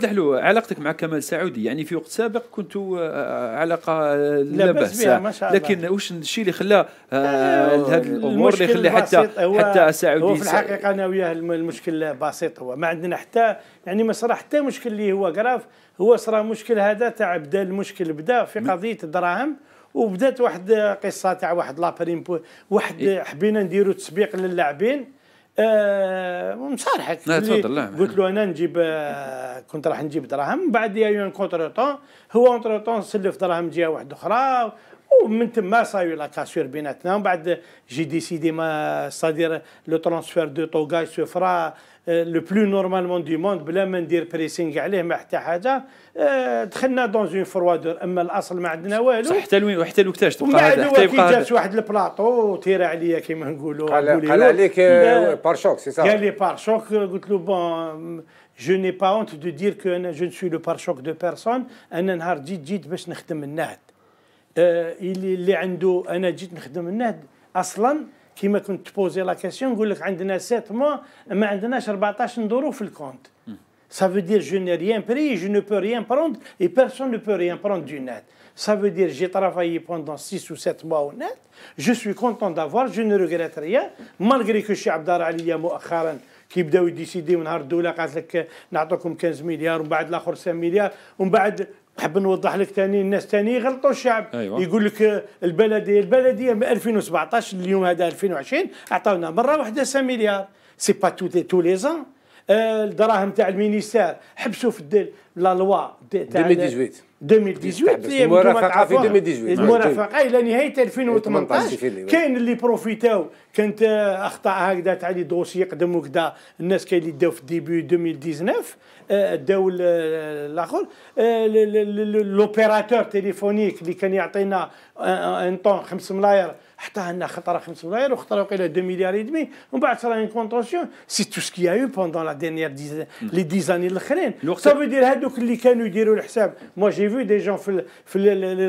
دحلو علاقتك مع كمال سعودي يعني في وقت سابق كنت آه، علاقه لا باس لكن واش الشيء اللي خلى آه، أيوه، هذه الامور اللي خلى حتى حتى سعودي هو في الحقيقه انا وياه المشكل بسيط هو ما عندنا حتى يعني ما صرا حتى مشكل اللي هو كراف هو صرا مشكل هذا تاع بدا المشكل بدا في قضيه الدراهم وبدات واحد قصه تاع واحد لابريم واحد حبينا نديروا تسبيق للاعبين آه، مصارحك لا تفضل قلت له انا نجيب آه كنت راح نجيب دراهم بعد يا اون كونتر طون هو اونتر طون سلف دراهم جهه واحده اخرى ومن تما صايو لا كاسور بيناتنا ومن بعد جي ديسيدي ما سادير لو ترونسفير دو توغاي سو فرا لو بلو نورمالمون دي موند بلا ما ندير بريسينغ عليه ما حتى حاجه euh, دخلنا دون اون فروادور اما الاصل ما عندنا والو صح حتى الوين وحتى لو كتاش تبقى هذا حتى يبقى جات واحد البلاطو تيرا عليا كيما نقولوا قال قال عليك بار شوك سي صح قال لي بار شوك قلت له بون جو ني با اونت دو دير كو انا جو نسوي لو بار شوك دو بيرسون انا نهار جيت جيت باش نخدم النهد آه، اللي اللي عنده انا جيت نخدم النهد اصلا كيما كنت تبوزي لا كاسيون نقول لك عندنا 7 ما ما عندناش 14 دورو في الكونت سا فو دير جو ني ريان بري جو نو بو ريان بروند اي بيرسون نو بو ريان بروند دو نت سا فو دير جي ترافايي بوندون 6 او 7 موا نت جو سوي كونتون دافوار جو نو ريغريت ريان مالغري كو شي عبد الله عليا مؤخرا كيبداو يديسيديو نهار الدوله قالت لك نعطوكم 15 مليار ومن بعد الاخر 5 مليار ومن بعد نحب نوضح لك ثاني الناس ثاني يغلطوا الشعب أيوة. يقول لك البلديه البلديه من 2017 اليوم هذا 2020 اعطونا مره واحده 5 مليار سي با تو تو لي زان الدراهم تاع المينيستير حبسوا في الدل لا لوا 2018 2018 المرافقه في 2018 المرافقه الى نهايه 2018 كاين اللي بروفيتاو كانت اخطاء هكذا تاع لي دوسي يقدموا كذا الناس كاين اللي داو في ديبي 2019 داو الاخر لوبيراتور تيليفونيك اللي كان يعطينا ان طون 5 ملاير حتى لنا خطره 5 ملاير وخطره وقيله 2 مليار ودمي ومن بعد صرا ان كونتونسيون سي تو سكي اي بوندون لا دينيير لي ديزاني الاخرين سافو دير هذوك اللي كانوا يديروا الحساب مو جي في دي جون في في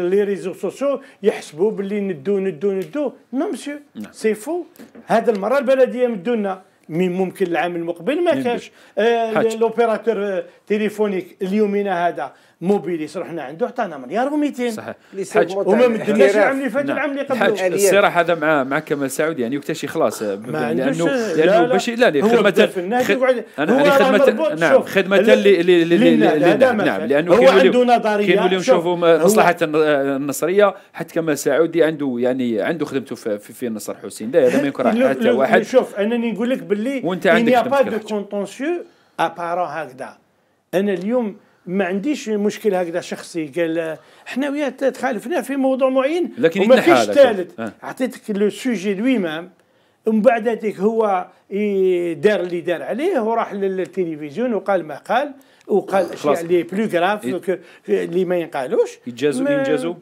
لي ريزو سوسيو يحسبوا باللي ندو ندو ندو نو مسيو سي فو هذا المره البلديه مدونا من ممكن العام المقبل ما كانش آه لوبيراتور آه، تليفونيك اليومين هذا موبيلي رحنا عنده عطانا مليار و200 صحيح حاج وما مدناش العام اللي فات العام نعم. اللي قبله الصراحه هذا مع مع كمال سعود يعني شي خلاص لانه لانه باش لا لا خدمه انا نعم، خدمه نعم خدمه نعم لانه هو عنده نظريه كاين نشوفوا مصلحه النصريه حتى كمال سعودي عنده يعني عنده خدمته في, في النصر حسين لا هذا ما ينكر حتى واحد شوف انني نقول لك باللي وانت عندك خدمه كونتونسيو ابارون هكذا انا اليوم ما عنديش مشكل هكذا شخصي قال احنا وياه تخالفنا في موضوع معين لكن ما فيش ثالث عطيتك لو سوجي لوي مام ومن بعد هذيك هو دار اللي دار عليه وراح للتلفزيون وقال ما قال وقال آه، اشياء اللي بلو كراف اللي ما ينقالوش يتجازوا ينجازوا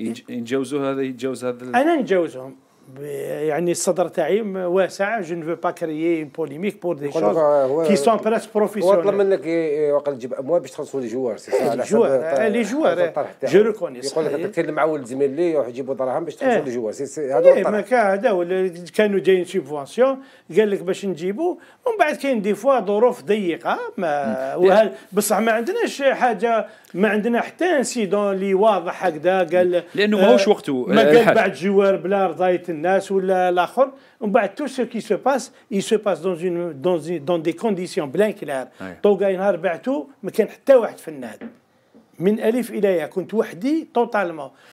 يتجاوزوا هذا يتجاوز هذا انا نتجاوزهم يعني الصدر تاعي واسع جو نو با كريي اون بوليميك بور دي شوز كي سون بريس بروفيسيونيل هو طلب منك وقت تجيب اموال باش تخلصوا لي جوار سي صح جوار لي جوار جو ريكوني يقول لك تتكلم مع ولد زميلي يروح يجيبوا دراهم باش تخلصوا لي eh، جوار إيه، هذا ما كان هذا كانوا جايين سيبفونسيون قال لك باش نجيبوا ومن بعد كاين دي فوا ظروف ضيقه ما بصح ما عندناش حاجه ما عندنا حتى انسيدون اللي واضح هكذا قال لانه ماهوش آه، وقته ما قال بعد جوار بلا رضايه الناس ولا الاخر ومن بعد تو سو كي سو باس اي سو باس دون اون دون دون دي كونديسيون بلان كلار طوكا نهار بعتو ما كان حتى واحد في الناد من الف الى ياء كنت وحدي توتالمون